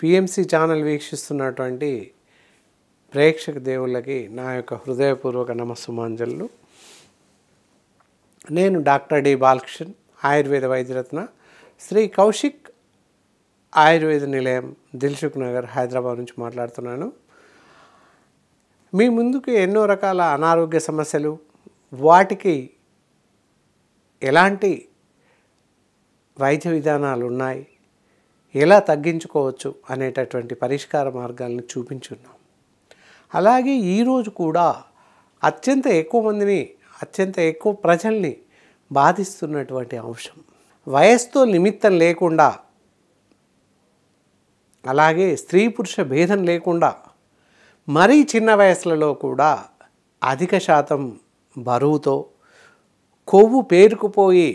PMC channel వీక్షిస్తున్నటువంటి ప్రేక్షక దేవుళ్ళకి నా యొక్క హృదయపూర్వక నమస్సుమాంజలు నేను డాక్టర్ డి బాలకృష్ణ్ ఆయుర్వేద వైద్యరత్న శ్రీ కౌశిక్ ఆయుర్వేద నిలయం దిల్సుఖ్ నగర్ హైదరాబాద్ నుంచి మాట్లాడుతున్నాను మీ ముందుకు ఎన్నో రకాల అనారోగ్య సమస్యలు వాటికి ఎలాంటి వైద్య విధానాలు ఉన్నాయి ఎలా తగ్గించుకోవచ్చు అనేటటువంటి పరిష్కార మార్గాలను చూపించున్నాం అలాగే ఈరోజు కూడా అత్యంత ఎక్కువ మందిని అత్యంత ఎక్కువ ప్రజల్ని బాధిస్తున్నటువంటి అంశం వయస్సుతో నిమిత్తం లేకుండా అలాగే స్త్రీ పురుష భేదం లేకుండా మరీ చిన్న వయసులలో కూడా అధిక శాతం బరువుతో కొవ్వు పేరుకుపోయి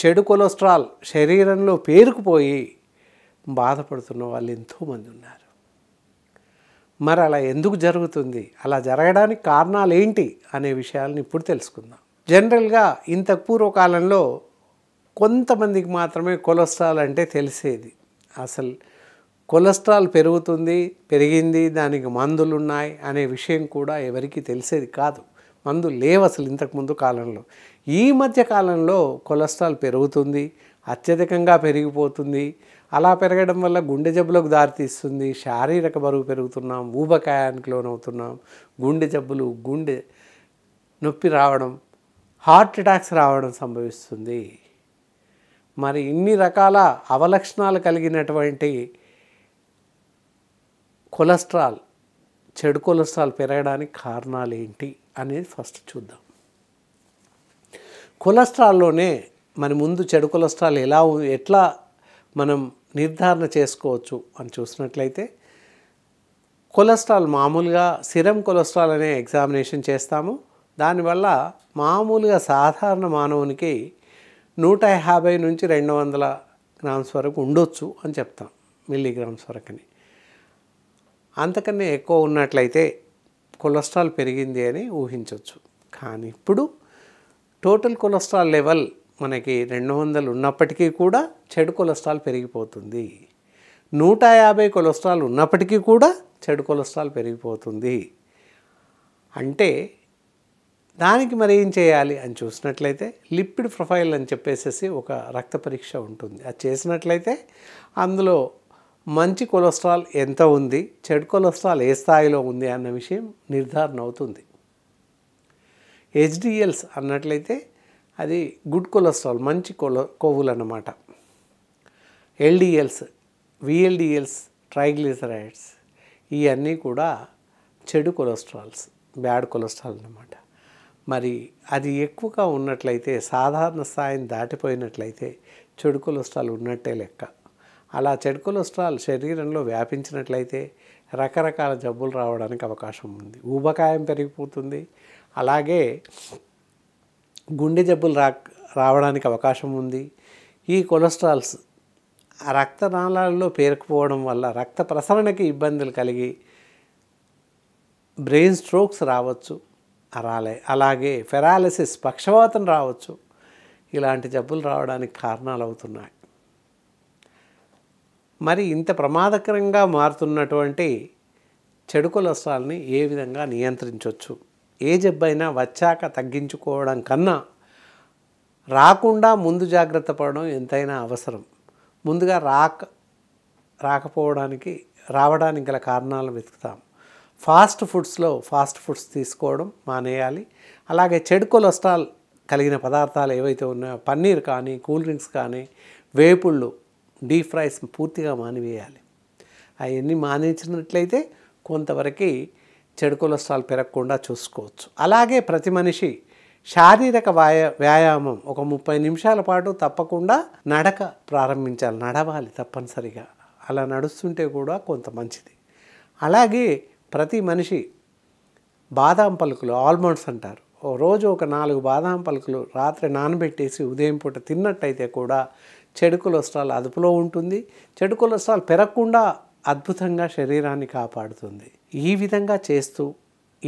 చెడు కొలెస్ట్రాల్ శరీరంలో పేరుకుపోయి బాధపడుతున్న వాళ్ళు ఎంతోమంది ఉన్నారు మరి అలా ఎందుకు జరుగుతుంది అలా జరగడానికి కారణాలు ఏంటి అనే విషయాలను ఇప్పుడు తెలుసుకుందాం జనరల్గా ఇంత పూర్వకాలంలో కొంతమందికి మాత్రమే కొలెస్ట్రాల్ అంటే తెలిసేది అసలు కొలెస్ట్రాల్ పెరుగుతుంది పెరిగింది దానికి మందులు ఉన్నాయి అనే విషయం కూడా ఎవరికీ తెలిసేది కాదు మందు లేవు అసలు ఇంతకుముందు కాలంలో ఈ మధ్య కాలంలో కొలెస్ట్రాల్ పెరుగుతుంది అత్యధికంగా పెరిగిపోతుంది అలా పెరగడం వల్ల గుండె జబ్బులకు దారితీస్తుంది శారీరక బరువు పెరుగుతున్నాం ఊబకాయానికి లోనవుతున్నాం గుండె జబ్బులు గుండె నొప్పి రావడం హార్ట్ అటాక్స్ రావడం సంభవిస్తుంది మరి ఇన్ని రకాల అవలక్షణాలు కలిగినటువంటి కొలెస్ట్రాల్ చెడు కొలెస్ట్రాల్ పెరగడానికి కారణాలు ఏంటి అనేది ఫస్ట్ చూద్దాం కొలెస్ట్రాల్లోనే మన ముందు చెడు కొలెస్ట్రాల్ ఎలా ఎట్లా మనం నిర్ధారణ చేసుకోవచ్చు అని చూసినట్లయితే కొలెస్ట్రాల్ మామూలుగా సిరం కొలెస్ట్రాల్ అనే ఎగ్జామినేషన్ చేస్తాము దానివల్ల మామూలుగా సాధారణ మానవునికి నూట యాభై నుంచి రెండు వందల గ్రామ్స్ వరకు ఉండొచ్చు అని చెప్తాం మిల్లీగ్రామ్స్ వరకుని అంతకన్నా ఎక్కువ ఉన్నట్లయితే కొలెస్ట్రాల్ పెరిగింది అని ఊహించవచ్చు కానీ ఇప్పుడు టోటల్ కొలెస్ట్రాల్ లెవెల్ మనకి రెండు వందలు ఉన్నప్పటికీ కూడా చెడు కొలెస్ట్రాల్ పెరిగిపోతుంది నూట యాభై కొలెస్ట్రాల్ ఉన్నప్పటికీ కూడా చెడు కొలెస్ట్రాల్ పెరిగిపోతుంది అంటే దానికి మరి ఏం చేయాలి అని చూసినట్లయితే లిపిడ్ ప్రొఫైల్ అని చెప్పేసేసి ఒక రక్త పరీక్ష ఉంటుంది అది చేసినట్లయితే అందులో మంచి కొలెస్ట్రాల్ ఎంత ఉంది చెడు కొలెస్ట్రాల్ ఏ స్థాయిలో ఉంది అన్న విషయం నిర్ధారణ అవుతుంది హెచ్డిఎల్స్ అన్నట్లయితే అది గుడ్ కొలెస్ట్రాల్ మంచి కొల కొవ్వులు అన్నమాట ఎల్డిఎల్స్ విఎల్డిఎల్స్ ట్రైగ్లిసరైడ్స్ ఇవన్నీ కూడా చెడు కొలెస్ట్రాల్స్ బ్యాడ్ కొలెస్ట్రాల్ అన్నమాట మరి అది ఎక్కువగా ఉన్నట్లయితే సాధారణ స్థాయిని దాటిపోయినట్లయితే చెడు కొలెస్ట్రాల్ ఉన్నట్టే లెక్క అలా చెడు కొలెస్ట్రాల్ శరీరంలో వ్యాపించినట్లయితే రకరకాల జబ్బులు రావడానికి అవకాశం ఉంది ఊబకాయం పెరిగిపోతుంది అలాగే గుండె జబ్బులు రా రావడానికి అవకాశం ఉంది ఈ కొలెస్ట్రాల్స్ రక్తనాళాలలో పేరుకుపోవడం వల్ల రక్త ప్రసరణకి ఇబ్బందులు కలిగి బ్రెయిన్ స్ట్రోక్స్ రావచ్చు రాలే అలాగే ఫెరాలసిస్ పక్షవాతం రావచ్చు ఇలాంటి జబ్బులు రావడానికి కారణాలు అవుతున్నాయి మరి ఇంత ప్రమాదకరంగా మారుతున్నటువంటి చెడు కొలెస్ట్రాల్ని ఏ విధంగా నియంత్రించవచ్చు ఏ జబ్బైనా వచ్చాక తగ్గించుకోవడం కన్నా రాకుండా ముందు జాగ్రత్త పడడం ఎంతైనా అవసరం ముందుగా రాక రాకపోవడానికి రావడానికి గల కారణాలు వెతుకుతాం ఫాస్ట్ ఫుడ్స్లో ఫాస్ట్ ఫుడ్స్ తీసుకోవడం మానేయాలి అలాగే చెడు కొలెస్ట్రాల్ కలిగిన పదార్థాలు ఏవైతే ఉన్నాయో పన్నీర్ కానీ కూల్ డ్రింక్స్ కానీ వేపుళ్ళు డీప్ ఫ్రైస్ పూర్తిగా మానివేయాలి అవన్నీ మానేసినట్లయితే కొంతవరకు చెడు కొలెస్ట్రాల్ పెరగకుండా చూసుకోవచ్చు అలాగే ప్రతి మనిషి శారీరక వ్యాయా వ్యాయామం ఒక ముప్పై నిమిషాల పాటు తప్పకుండా నడక ప్రారంభించాలి నడవాలి తప్పనిసరిగా అలా నడుస్తుంటే కూడా కొంత మంచిది అలాగే ప్రతి మనిషి బాదాం పలుకులు ఆల్మండ్స్ అంటారు ఓ రోజు ఒక నాలుగు బాదాం పలుకులు రాత్రి నానబెట్టేసి ఉదయం పూట తిన్నట్టయితే కూడా చెడు కొలెస్ట్రాల్ అదుపులో ఉంటుంది చెడు కొలెస్ట్రాల్ పెరగకుండా అద్భుతంగా శరీరాన్ని కాపాడుతుంది ఈ విధంగా చేస్తూ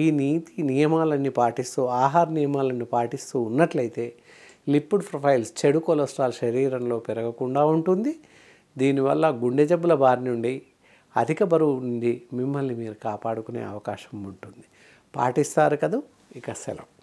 ఈ నీతి నియమాలన్నీ పాటిస్తూ ఆహార నియమాలను పాటిస్తూ ఉన్నట్లయితే లిప్విడ్ ప్రొఫైల్స్ చెడు కొలెస్ట్రాల్ శరీరంలో పెరగకుండా ఉంటుంది దీనివల్ల గుండె జబ్బుల బారి నుండి అధిక బరువు నుండి మిమ్మల్ని మీరు కాపాడుకునే అవకాశం ఉంటుంది పాటిస్తారు కదా ఇక సెలవు